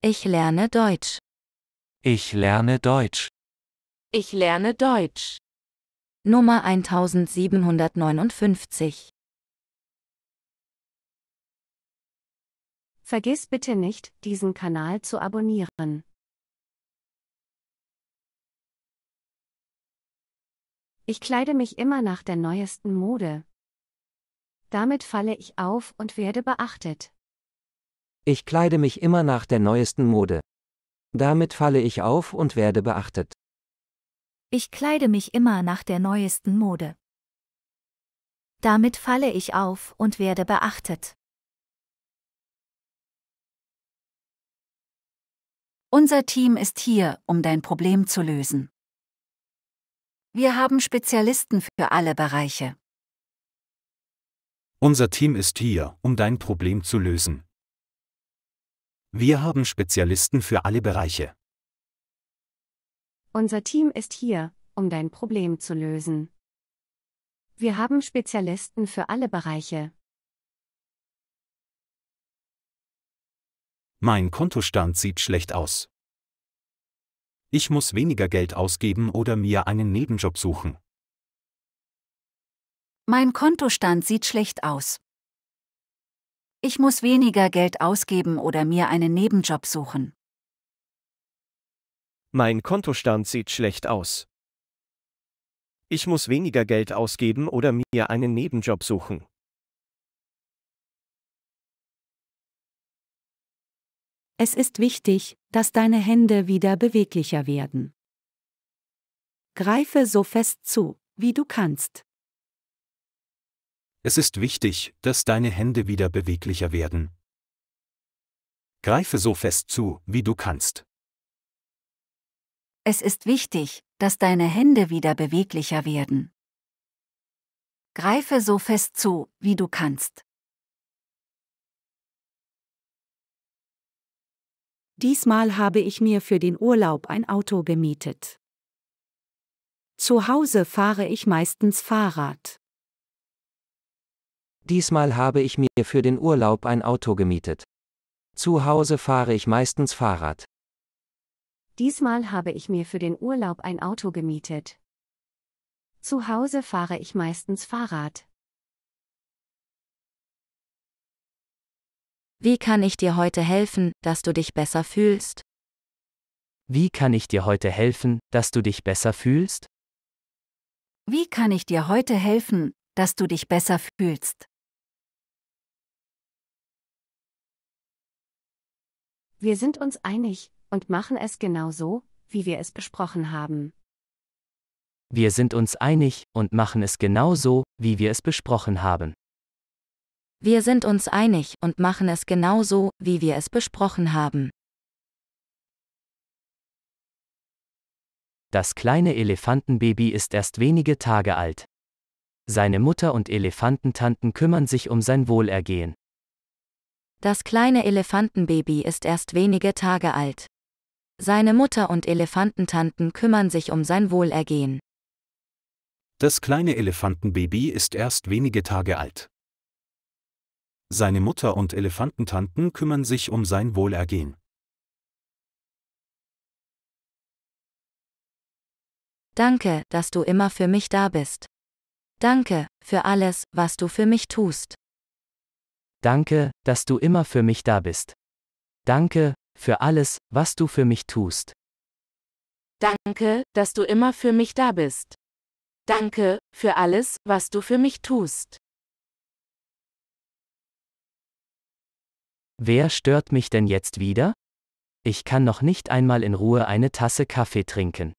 Ich lerne Deutsch. Ich lerne Deutsch. Ich lerne Deutsch. Nummer 1759. Vergiss bitte nicht, diesen Kanal zu abonnieren. Ich kleide mich immer nach der neuesten Mode. Damit falle ich auf und werde beachtet. Ich kleide mich immer nach der neuesten Mode. Damit falle ich auf und werde beachtet. Ich kleide mich immer nach der neuesten Mode. Damit falle ich auf und werde beachtet. Unser Team ist hier, um dein Problem zu lösen. Wir haben Spezialisten für alle Bereiche. Unser Team ist hier, um dein Problem zu lösen. Wir haben Spezialisten für alle Bereiche. Unser Team ist hier, um dein Problem zu lösen. Wir haben Spezialisten für alle Bereiche. Mein Kontostand sieht schlecht aus. Ich muss weniger Geld ausgeben oder mir einen Nebenjob suchen. Mein Kontostand sieht schlecht aus. Ich muss weniger Geld ausgeben oder mir einen Nebenjob suchen. Mein Kontostand sieht schlecht aus. Ich muss weniger Geld ausgeben oder mir einen Nebenjob suchen. Es ist wichtig, dass deine Hände wieder beweglicher werden. Greife so fest zu, wie du kannst es ist wichtig, dass deine Hände wieder beweglicher werden. Greife so fest zu, wie du kannst. Es ist wichtig, dass deine Hände wieder beweglicher werden. Greife so fest zu, wie du kannst. Diesmal habe ich mir für den Urlaub ein Auto gemietet. Zu Hause fahre ich meistens Fahrrad. Diesmal habe ich mir für den Urlaub ein Auto gemietet. Zu Hause fahre ich meistens Fahrrad. Diesmal habe ich mir für den Urlaub ein Auto gemietet. Zu Hause fahre ich meistens Fahrrad. Wie kann ich dir heute helfen, dass du dich besser fühlst? Wie kann ich dir heute helfen, dass du dich besser fühlst? Wie kann ich dir heute helfen, dass du dich besser fühlst? Wir sind uns einig und machen es genau so, wie wir es besprochen haben. Wir sind uns einig und machen es genau so, wie wir es besprochen haben. Wir sind uns einig und machen es genau so, wie wir es besprochen haben. Das kleine Elefantenbaby ist erst wenige Tage alt. Seine Mutter und Elefantentanten kümmern sich um sein Wohlergehen. Das kleine Elefantenbaby ist erst wenige Tage alt. Seine Mutter und Elefantentanten kümmern sich um sein Wohlergehen. Das kleine Elefantenbaby ist erst wenige Tage alt. Seine Mutter und Elefantentanten kümmern sich um sein Wohlergehen. Danke, dass du immer für mich da bist. Danke für alles, was du für mich tust. Danke, dass du immer für mich da bist. Danke, für alles, was du für mich tust. Danke, dass du immer für mich da bist. Danke, für alles, was du für mich tust. Wer stört mich denn jetzt wieder? Ich kann noch nicht einmal in Ruhe eine Tasse Kaffee trinken.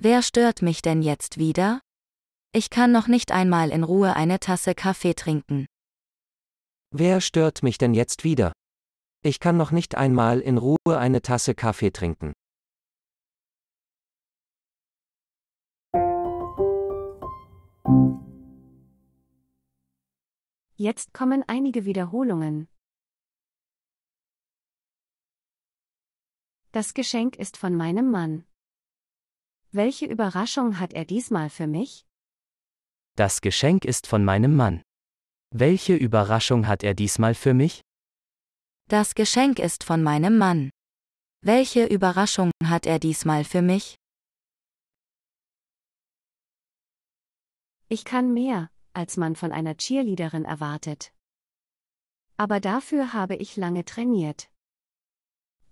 Wer stört mich denn jetzt wieder? Ich kann noch nicht einmal in Ruhe eine Tasse Kaffee trinken. Wer stört mich denn jetzt wieder? Ich kann noch nicht einmal in Ruhe eine Tasse Kaffee trinken. Jetzt kommen einige Wiederholungen. Das Geschenk ist von meinem Mann. Welche Überraschung hat er diesmal für mich? Das Geschenk ist von meinem Mann. Welche Überraschung hat er diesmal für mich? Das Geschenk ist von meinem Mann. Welche Überraschung hat er diesmal für mich? Ich kann mehr, als man von einer Cheerleaderin erwartet. Aber dafür habe ich lange trainiert.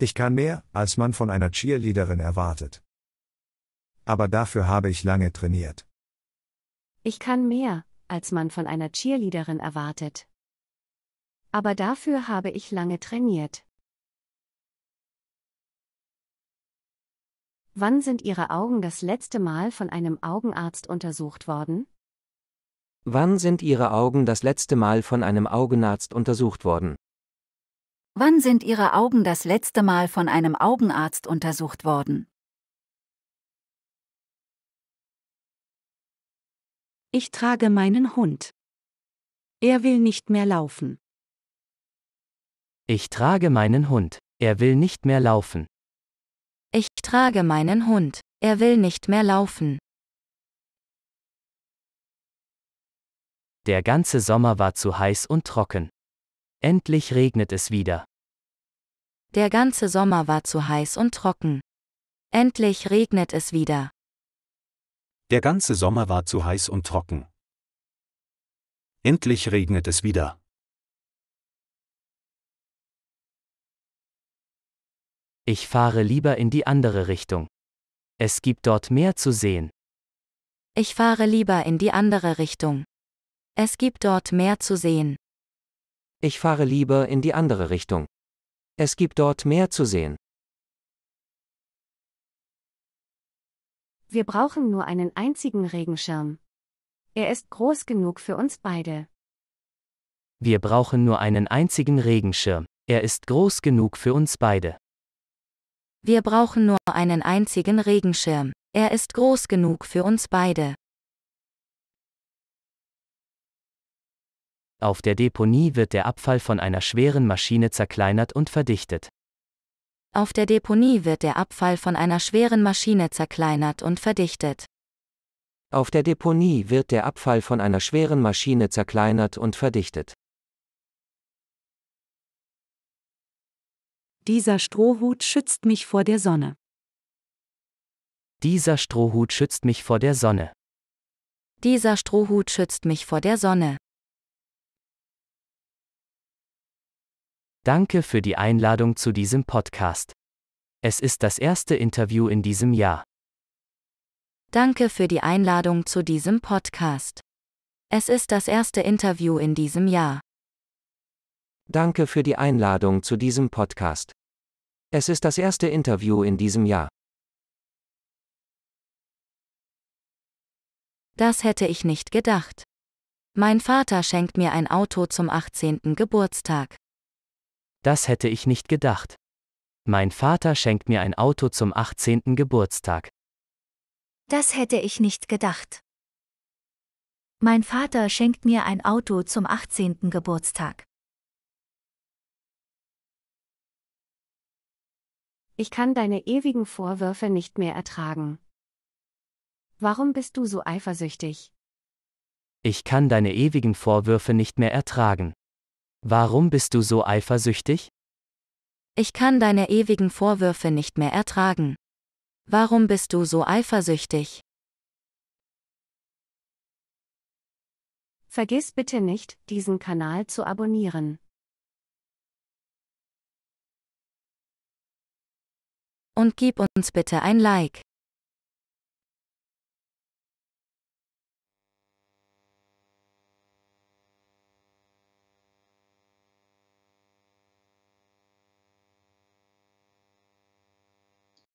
Ich kann mehr, als man von einer Cheerleaderin erwartet. Aber dafür habe ich lange trainiert. Ich kann mehr, als man von einer Cheerleaderin erwartet. Aber dafür habe ich lange trainiert. Wann sind Ihre Augen das letzte Mal von einem Augenarzt untersucht worden? Wann sind Ihre Augen das letzte Mal von einem Augenarzt untersucht worden? Wann sind Ihre Augen das letzte Mal von einem Augenarzt untersucht worden? Ich trage meinen Hund. Er will nicht mehr laufen. Ich trage meinen Hund. Er will nicht mehr laufen. Ich trage meinen Hund. Er will nicht mehr laufen. Der ganze Sommer war zu heiß und trocken. Endlich regnet es wieder. Der ganze Sommer war zu heiß und trocken. Endlich regnet es wieder. Der ganze Sommer war zu heiß und trocken. Endlich regnet es wieder. Ich fahre lieber in die andere Richtung. Es gibt dort mehr zu sehen. Ich fahre lieber in die andere Richtung. Es gibt dort mehr zu sehen. Ich fahre lieber in die andere Richtung. Es gibt dort mehr zu sehen. Wir brauchen nur einen einzigen Regenschirm. Er ist groß genug für uns beide. Wir brauchen nur einen einzigen Regenschirm. Er ist groß genug für uns beide. Wir brauchen nur einen einzigen Regenschirm. Er ist groß genug für uns beide. Auf der Deponie wird der Abfall von einer schweren Maschine zerkleinert und verdichtet. Auf der Deponie wird der Abfall von einer schweren Maschine zerkleinert und verdichtet. Auf der Deponie wird der Abfall von einer schweren Maschine zerkleinert und verdichtet. Dieser Strohhut schützt mich vor der Sonne. Dieser Strohhut schützt mich vor der Sonne. Dieser Strohhut schützt mich vor der Sonne. Danke für die Einladung zu diesem Podcast. Es ist das erste Interview in diesem Jahr. Danke für die Einladung zu diesem Podcast. Es ist das erste Interview in diesem Jahr. Danke für die Einladung zu diesem Podcast. Es ist das erste Interview in diesem Jahr. Das hätte ich nicht gedacht. Mein Vater schenkt mir ein Auto zum 18. Geburtstag. Das hätte ich nicht gedacht. Mein Vater schenkt mir ein Auto zum 18. Geburtstag. Das hätte ich nicht gedacht. Mein Vater schenkt mir ein Auto zum 18. Geburtstag. Ich kann deine ewigen Vorwürfe nicht mehr ertragen. Warum bist du so eifersüchtig? Ich kann deine ewigen Vorwürfe nicht mehr ertragen. Warum bist du so eifersüchtig? Ich kann deine ewigen Vorwürfe nicht mehr ertragen. Warum bist du so eifersüchtig? Vergiss bitte nicht, diesen Kanal zu abonnieren. Und gib uns bitte ein Like.